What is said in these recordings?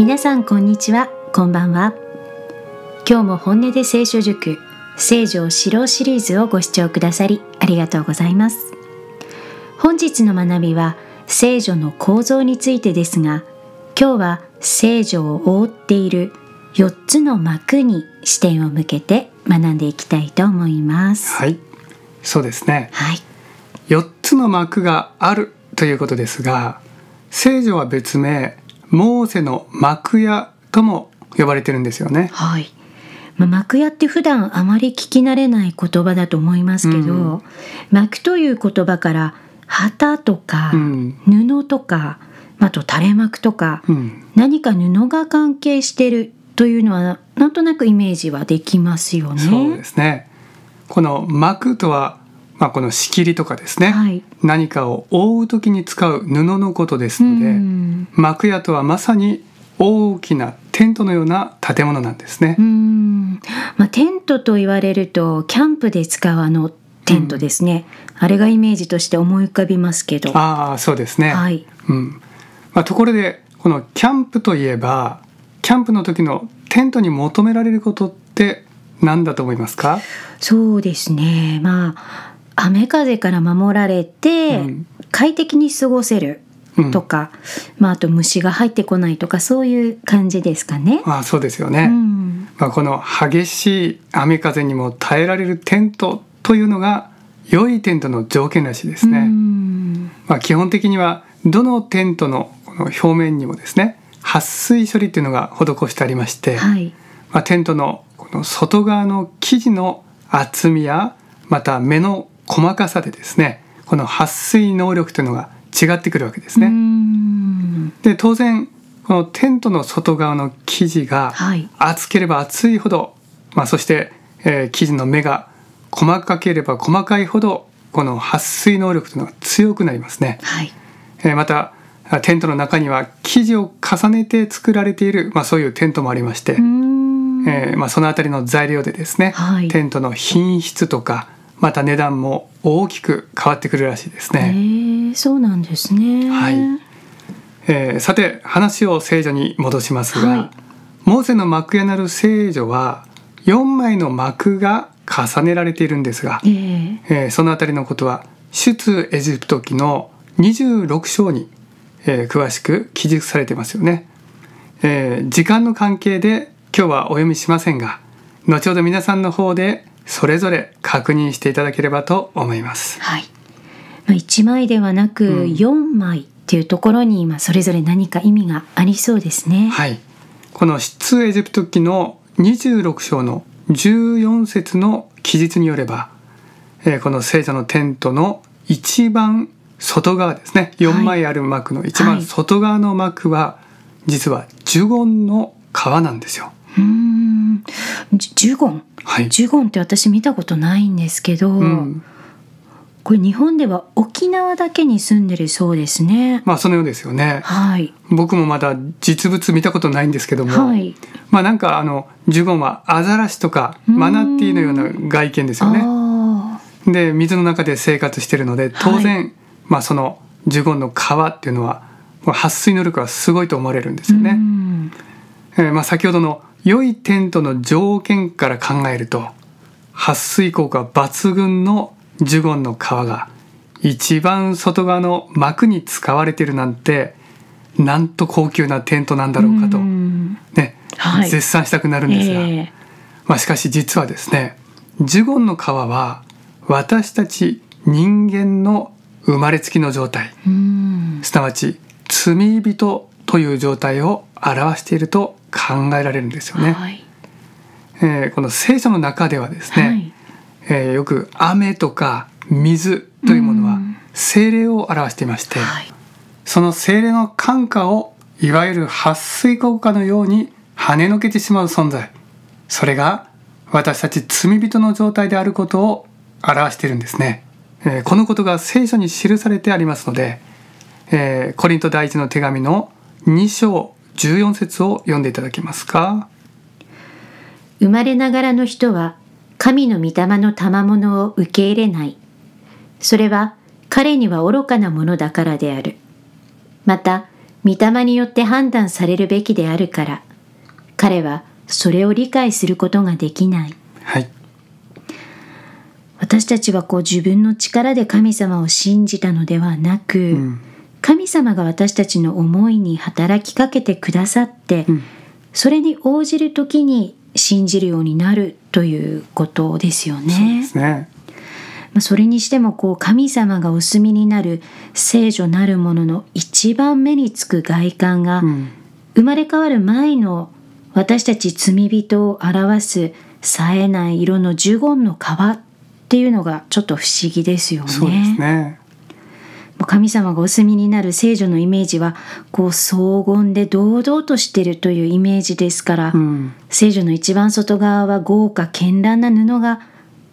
皆さんこんにちはこんばんは今日も本音で聖書塾聖女を知ろうシリーズをご視聴くださりありがとうございます本日の学びは聖女の構造についてですが今日は聖女を覆っている4つの膜に視点を向けて学んでいきたいと思いますはいそうですねはい4つの膜があるということですが聖女は別名モーセの幕屋とも呼ばれてるんですよね。はい。まあ、幕屋って普段あまり聞き慣れない言葉だと思いますけど、うん、幕という言葉から旗とか、布とかあと垂れ幕とか、うん、何か布が関係してるというのはなんとなくイメージはできますよね。そうですねこの幕とはまあ、この仕切りとかですね、はい、何かを覆う時に使う布のことですので幕屋とはまさに大きなテントのような建物なんですね。まあ、テントと言われるとキャンプで使うあのテントですね、うん、あれがイメージとして思い浮かびますけどああそうですね、はい、うんまあ、ところでこのキャンプといえばキャンプの時のテントに求められることって何だと思いますかそうですねまあ雨風から守られて、快適に過ごせるとか、うん、まあ、あと虫が入ってこないとかそういう感じですかね。あそうですよね、うん、まあ、この激しい雨風にも耐えられるテントというのが良いテントの条件らしいですね。うん、まあ、基本的にはどのテントのこの表面にもですね撥水処理っていうのが施してありまして、はい、まあ、テントのこの外側の生地の厚みやまた目の細かさでですねこの撥水能力というのが違ってくるわけですね。で当然このテントの外側の生地が厚ければ厚いほど、はい、まあ、そして、えー、生地の目が細かければ細かいほどこの撥水能力というのが強くなりますね。はい、えー、またテントの中には生地を重ねて作られている、まあ、そういうテントもありまして、えー、まあ、その辺りの材料でですね、はい、テントの品質とかまた値段も大きく変わってくるらしいですね。えー、そうなんですね、はいえー、さて話を聖女に戻しますが、はい、モーセの幕屋なる聖女は4枚の幕が重ねられているんですが、えー、えー、そのあたりのことは出エジプト記の26章に、えー、詳しく記述されてますよね、えー、時間の関係で今日はお読みしませんが後ほど皆さんの方でそれぞれ確認していただければと思います。はい、まあ、1枚ではなく4枚っていうところに今それぞれ何か意味がありそうですね。うん、はい、この出エジプト記の26章の14節の記述によれば、えー、この聖者のテントの一番外側ですね4枚ある幕の一番外側の幕は、実は呪言の川なんですよ。うんジュゴン、はい、ジュゴンって私見たことないんですけど、うん、これ日本では沖縄だけに住んでるそうですねまあそのようですよね、はい、僕もまだ実物見たことないんですけども、はい、まあなんかあのジュゴンはアザラシとかマナティーのような外見ですよねで水の中で生活してるので当然、はい、まあそのジュゴンの皮っていうのは撥水能力がすごいと思われるんですよね、えー、まあ先ほどの良いテントの条件から考えると撥水効果抜群のジュゴンの皮が一番外側の膜に使われてるなんてなんと高級なテントなんだろうかと、ね、はい、絶賛したくなるんですが、えー、まあ、しかし実はですねジュゴンの皮は私たち人間の生まれつきの状態すなわち罪人という状態を表していると考えられるんですよね。はい、えー、この聖書の中ではですね、はい、えー、よく雨とか水というものは精霊を表していまして、はい、その精霊の感化をいわゆる撥水効果のように跳ねのけてしまう存在それが私たち罪人の状態であることを表しているんですね、えー、このことが聖書に記されてありますので、えー、コリント第一の手紙の2章14節を読んでいただけますか生まれながらの人は神の御霊の賜物を受け入れない。それは彼には愚かなものだからである。また、御霊によって判断されるべきであるから、彼はそれを理解することができない。はい、私たちはこう自分の力で神様を信じたのではなく、うん神様が私たちの思いに働きかけてくださって、うん、それに応じる時に信じるようになるということですよね。そまあ、それにしてもこう神様がお墨になる聖女なるものの一番目につく外観が、うん、生まれ変わる前の私たち罪人を表す冴えない色のジュゴンの皮っていうのがちょっと不思議ですよね。そうですね神様がお住みになる聖女のイメージはこう荘厳で堂々としてるというイメージですから、うん、聖女の一番外側は豪華絢爛な布が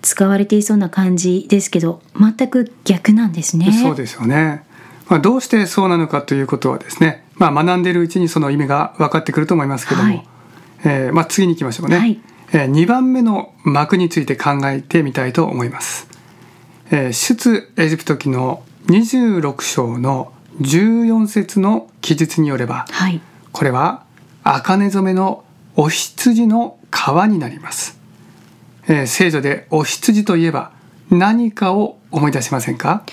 使われていそうな感じですけど全く逆なんですね。そうですよね、まあ、どうしてそうなのかということはですね、まあ、学んでいるうちにその意味が分かってくると思いますけども、はい、えー、まあ、次に行きましょうね、はい、えー、2番目の幕について考えてみたいと思います。えー、出エジプト記の26章の14節の記述によれば、はい、これは茜染めのお羊の皮になります、えー、聖女でお羊といえば何かを思い出しませんか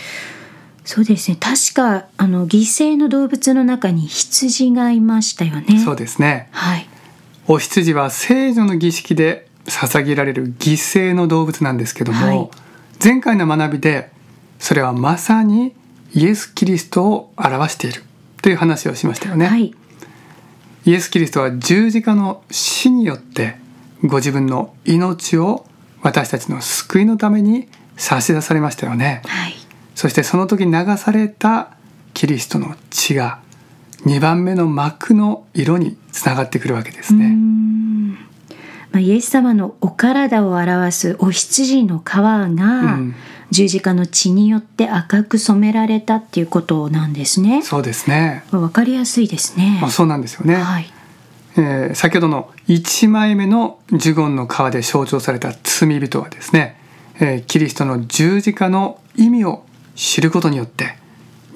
そうですね確かあの犠牲の動物の中に羊がいましたよねそうですねはいお羊は聖女の儀式で捧げられる犠牲の動物なんですけども、はい、前回の学びでそれはまさにイエス・キリストを表しているという話をしましたよね、はい、イエス・キリストは十字架の死によってご自分の命を私たちの救いのために差し出されましたよね、はい、そしてその時流されたキリストの血が2番目の膜の色につながってくるわけですね。まあ、イエス様のお体を表すお羊の皮が、うん、十字架の血によって赤く染められたっていうことなんですね。そうですね。わかりやすいですね。そうなんですよね。はい。えー、先ほどの1枚目のジュゴンの皮で象徴された罪人はですね、えー、キリストの十字架の意味を知ることによって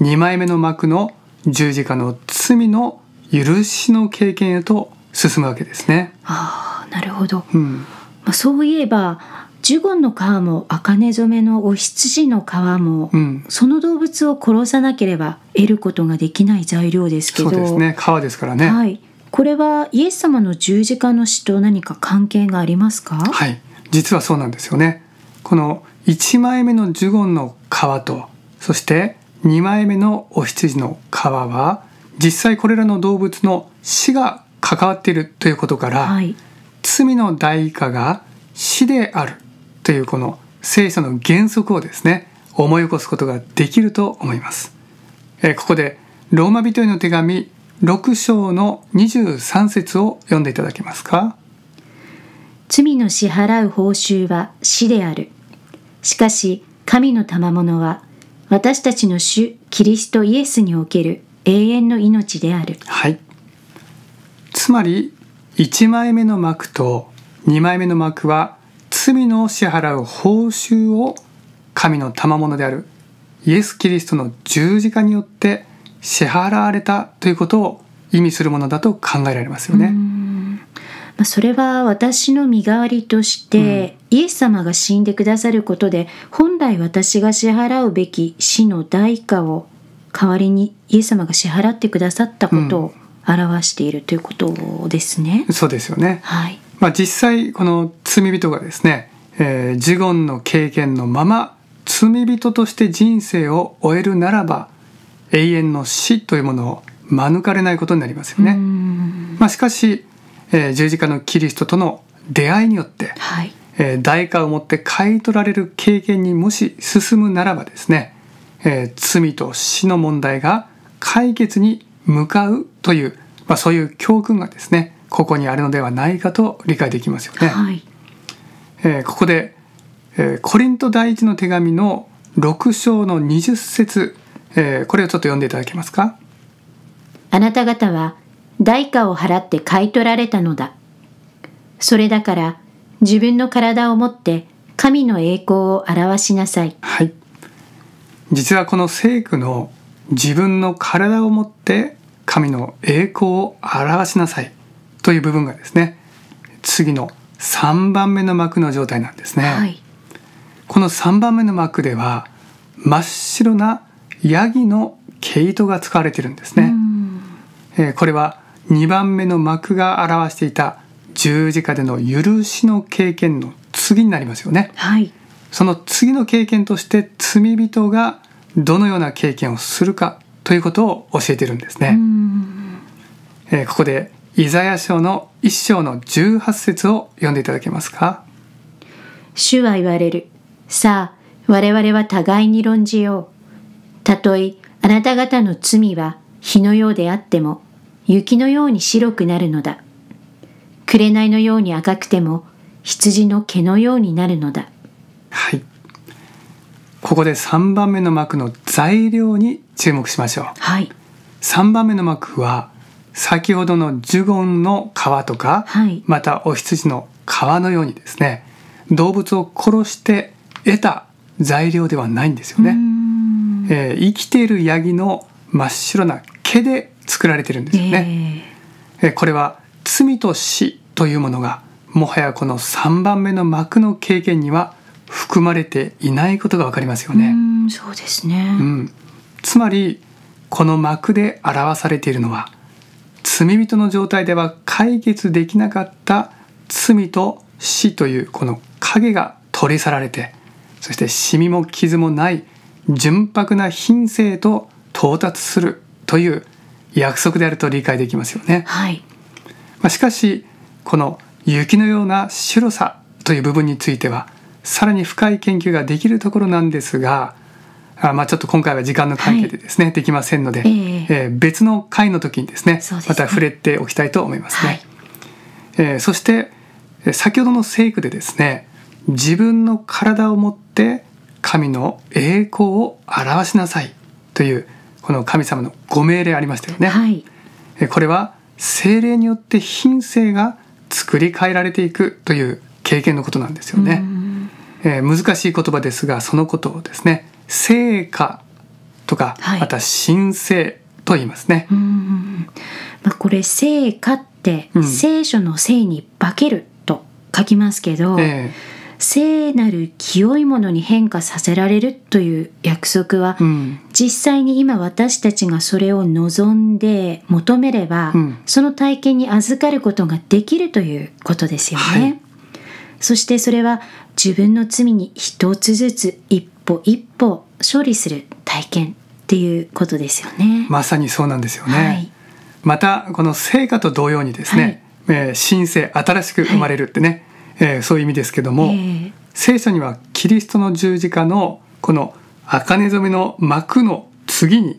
2枚目の幕の十字架の罪の許しの経験へと進むわけですね。あなるほど、うんまあ、そういえばジュゴンの皮も茜染めのお羊の皮も、うん、その動物を殺さなければ得ることができない材料ですけどそうですね皮ですからね、はい、これはイエス様の十字架の死と何か関係がありますかはい実はそうなんですよねこの一枚目のジュゴンの皮とそして二枚目のお羊の皮は実際これらの動物の死が関わっているということから、はい、罪の代価が死であるというこの聖書の原則をですね思い起こすことができると思います。えここでローマ人への手紙6章の23節を読んでいただけますか罪の支払う報酬は死である。しかし神の賜物は私たちの主キリストイエスにおける永遠の命である。はい。つまり1枚目の幕と2枚目の幕は罪の支払う報酬を神の賜物であるイエス・キリストの十字架によって支払われたということを意味するものだと考えられますよね。まあ、それは私の身代わりとして、うん、イエス様が死んでくださることで本来私が支払うべき死の代価を代わりにイエス様が支払ってくださったことを表しているということですね。うん、そうですよね、はいまあ、実際この罪人がですね、えー、自言の経験のまま罪人として人生を終えるならば永遠の死というものを免れないことになりますよね。まあ、しかし、えー、十字架のキリストとの出会いによって、はい、えー、代価をもって買い取られる経験にもし進むならばですね、えー、罪と死の問題が解決に向かうという、まあ、そういう教訓がですねここにあるのではないかと理解できますよね。はいえー、ここで、えー、コリント第一の手紙の6章の20節、えー、これをちょっと読んでいただけますか。あなた方は代価を払って買い取られたのだ。それだから自分の体を持って神の栄光を表しなさい。はい。実はこの聖句の自分の体を持って神の栄光を表しなさいという部分がですね、次の三番目の膜の状態なんですね、はい、この三番目の膜では真っ白なヤギの毛糸が使われているんですね、えー、これは二番目の膜が表していた十字架での許しの経験の次になりますよね、はい、その次の経験として罪人がどのような経験をするかということを教えてるんですね、えー、ここでイザヤ書の一章の十八節を読んでいただけますか主は言われる。さあ、我々は互いに論じよう。たとえあなた方の罪は火のようであっても、雪のように白くなるのだ。紅のように赤くても、羊の毛のようになるのだ。はい。ここで3番目の幕の材料に注目しましょう。はい。3番目の幕は先ほどのジュゴンの皮とか、はい、またお羊の皮のようにですね動物を殺して得た材料ではないんですよね、えー、生きているヤギの真っ白な毛で作られてるんですよね、えー、これは罪と死というものがもはやこの三番目の幕の経験には含まれていないことがわかりますよねそうですね、うん、つまりこの幕で表されているのは罪人の状態では解決できなかった罪と死というこの影が取り去られてそしてシミも傷もない純白な品性と到達するという約束であると理解できますよね。はい、まあ、しかしこの雪のような白さという部分についてはさらに深い研究ができるところなんですがあまあちょっと今回は時間の関係でですね、はい、できませんので、えー、えー、別の回の時にですね、ね、また触れておきたいと思いますね。はい、えー、そして先ほどの聖句でですね自分の体をもって神の栄光を表しなさいというこの神様のご命令ありましたよね。はい、これは精霊によって品性が作り変えられていくという経験のことなんですよね。えー、難しい言葉ですがそのことをですね成果とか、はい、また神聖と言いますね。うんまあ、これ成果って、うん、聖書の聖に化けると書きますけど、えー、聖なる清いものに変化させられるという約束は、うん、実際に今私たちがそれを望んで求めれば、うん、その体験に預かることができるということですよね。はい、そしてそれは自分の罪に一つずつ一歩一歩勝利する体験っていうことですよねまさにそうなんですよね、はい、またこの成果と同様にですね、はい、えー、新生新しく生まれるってね、はい、えー、そういう意味ですけども、えー、聖書にはキリストの十字架のこの茜染めの幕の次に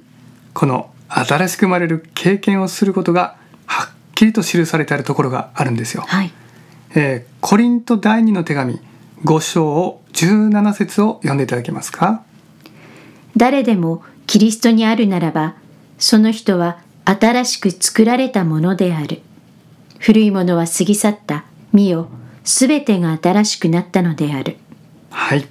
この新しく生まれる経験をすることがはっきりと記されてあるところがあるんですよ。はい、えー、コリント第二の手紙5章17節を読んでいただけますか誰でもキリストにあるならばその人は新しく作られたものである古いものは過ぎ去った見よすべてが新しくなったのであるはい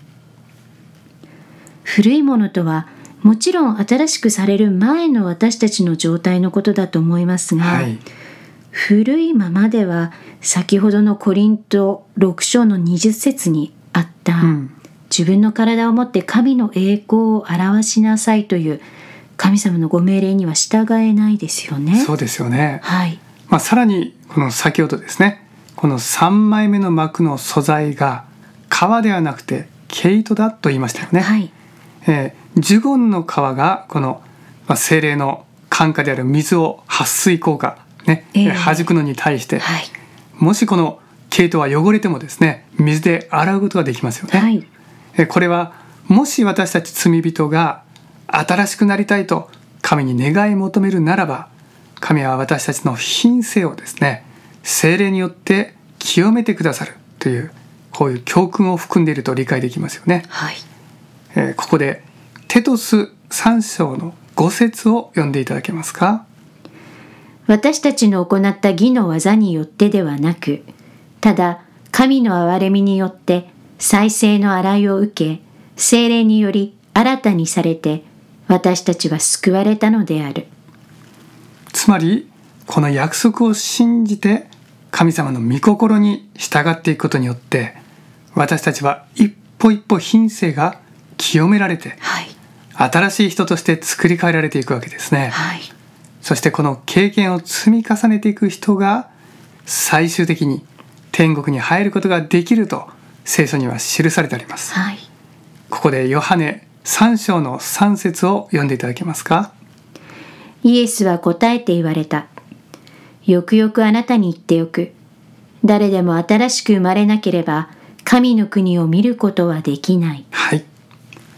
古いものとはもちろん新しくされる前の私たちの状態のことだと思いますが、はい、古いままでは先ほどのコリント6章の20節にあった、うん、自分の体をもって神の栄光を表しなさいという神様のご命令には従えないですよね。そうですよね。はい。まあ、さらにこの先ほどですね、この3枚目の膜の素材が革ではなくて毛糸だと言いましたよね。はい。えー、ジュゴンの皮がこの、まあ、精霊の感化である水を撥水効果ね、えー、弾くのに対して、はい、もしこの毛糸は汚れてもですね水で洗うことができますよね、はい、えこれはもし私たち罪人が新しくなりたいと神に願い求めるならば神は私たちの品性をですね精霊によって清めてくださるというこういう教訓を含んでいると理解できますよね、はい、えー、ここでテトス3章の5節を読んでいただけますか私たちの行った義の技によってではなく、ただ神の憐れみによって再生の洗いを受け、精霊により新たにされて、私たちは救われたのである。つまり、この約束を信じて神様の御心に従っていくことによって私たちは一歩一歩品性が清められて、はい、新しい人として作り変えられていくわけですね。はいそしてこの経験を積み重ねていく人が最終的に天国に入ることができると聖書には記されてあります、はい、ここでヨハネ3章の3節を読んでいただけますかイエスは答えて言われたよくよくあなたに言っておく誰でも新しく生まれなければ神の国を見ることはできない、はい、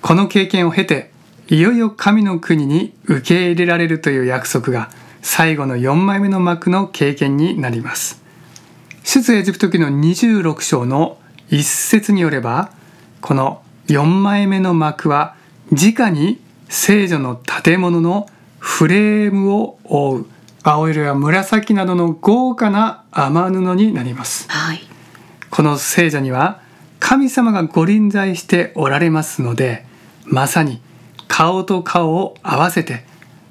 この経験を経ていよいよ神の国に受け入れられるという約束が最後の4枚目の幕の経験になります。出エジプト記の26章の一節によればこの4枚目の幕は直に聖女の建物のフレームを覆う青色や紫などの豪華な雨布になります、はい、この聖女には神様がご臨在しておられますのでまさに顔と顔を合わせて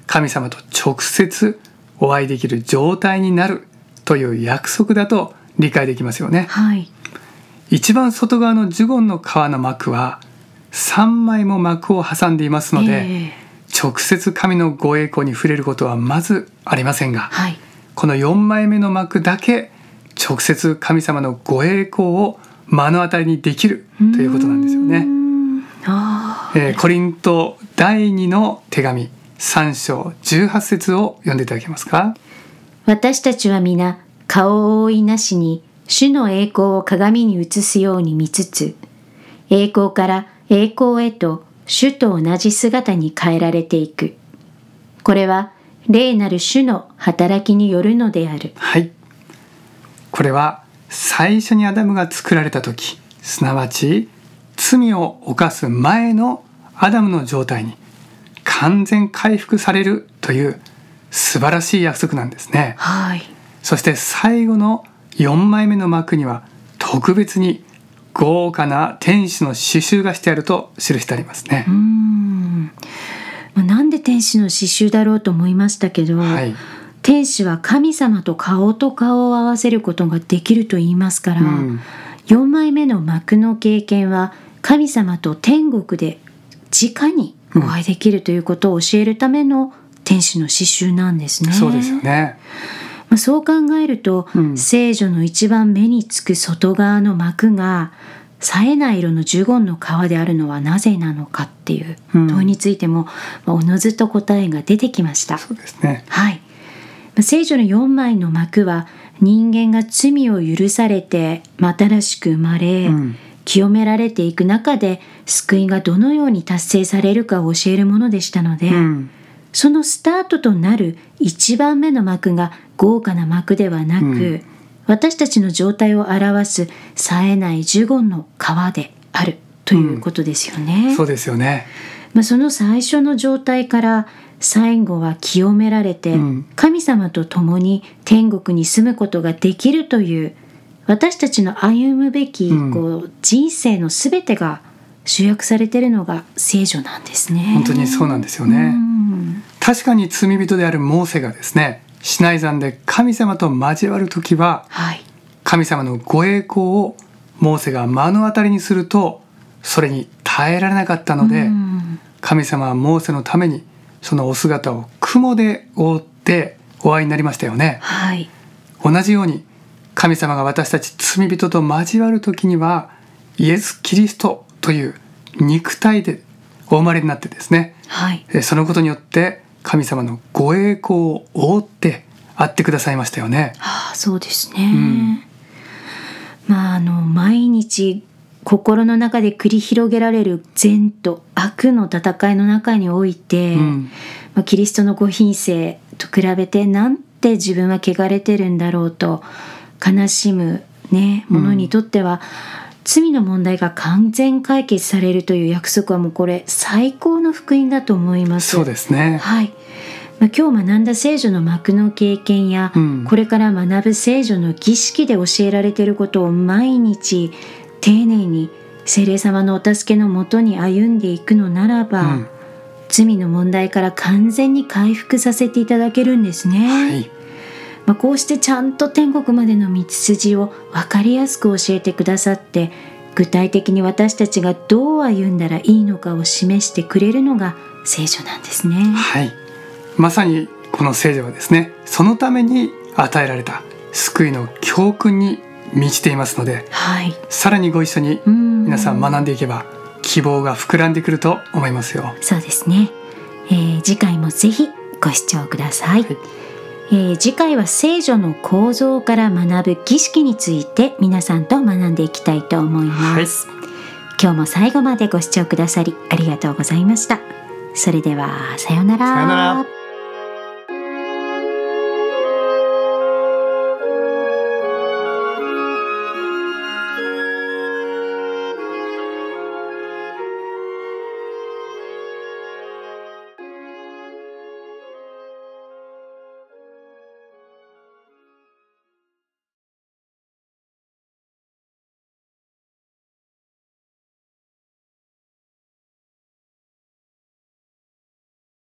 神様と直接お会いできる状態になるという約束だと理解できますよね、はい、一番外側のジュゴンの皮の膜は3枚も膜を挟んでいますので、えー、直接神のご栄光に触れることはまずありませんが、はい、この4枚目の膜だけ直接神様のご栄光を目の当たりにできるということなんですよね。えー、コリント第二の手紙三章十八節を読んでいただけますか私たちは皆顔を覆いなしに主の栄光を鏡に映すように見つつ栄光から栄光へと主と同じ姿に変えられていくこれは霊なる主の働きによるのであるはいこれは最初にアダムが作られた時すなわち罪を犯す前のアダムの状態に完全回復されるという素晴らしい約束なんですね、はい、そして最後の4枚目の幕には特別に豪華な天使の刺繍がしてあると記してありますねうんなんで天使の刺繍だろうと思いましたけど、はい、天使は神様と顔と顔を合わせることができると言いますから、うん、4枚目の幕の経験は神様と天国で直にお会いできるということを教えるための天使の刺繍なんですね。そうですよね。まあ、そう考えると、うん、聖女の一番目につく外側の膜が冴えない色のジュゴンの皮であるのはなぜなのかっていう問いについても、うん、おのずと答えが出てきました。そうですね。はい。まあ、聖女の四枚の膜は人間が罪を許されて新しく生まれ、うん清められていく中で救いがどのように達成されるかを教えるものでしたので、うん、そのスタートとなる1番目の幕が豪華な幕ではなく、うん、私たちの状態を表す冴えないジュゴンの川であるということですよね。うん、そうですよね、まあ、その最初の状態から最後は清められて、神様と共に天国に住むことができるという私たちの歩むべきこう人生のすべてが集約されてるのが聖女なんですね。本当にそうなんですよね。確かに罪人であるモーセがですね、シナイ山で神様と交わる時は、はい、神様のご栄光をモーセが目の当たりにするとそれに耐えられなかったので、神様はモーセのためにそのお姿を雲で覆ってお会いになりましたよね、はい、同じように神様が私たち罪人と交わる時にはイエス・キリストという肉体でお生まれになってですね、はい、そのことによって神様のご栄光を覆って会ってくださいましたよね。ああそうですね、うん、まああの毎日心の中で繰り広げられる善と悪の戦いの中において、うん、まあ、キリストのご品性と比べてなんて自分は汚れてるんだろうと悲しむねものにとっては、罪の問題が完全解決されるという約束はもうこれ最高の福音だと思います。そうですね。はい。まあ、今日学んだ聖女の幕の経験や、うん、これから学ぶ聖女の儀式で教えられていることを毎日丁寧に精霊様のお助けのもとに歩んでいくのならば、うん、罪の問題から完全に回復させていただけるんですね。はいまあ、こうしてちゃんと天国までの道筋を分かりやすく教えてくださって具体的に私たちがどう歩んだらいいのかを示してくれるのが聖書なんですね。はいまさにこの聖書はですねそのために与えられた救いの教訓に満ちていますので、はい、さらにご一緒に皆さん学んでいけば希望が膨らんでくると思いますよそうですね、えー、次回もぜひご視聴ください、はいえー、次回は聖女の構造から学ぶ儀式について皆さんと学んでいきたいと思います、はい、今日も最後までご視聴くださりありがとうございましたそれではさようなら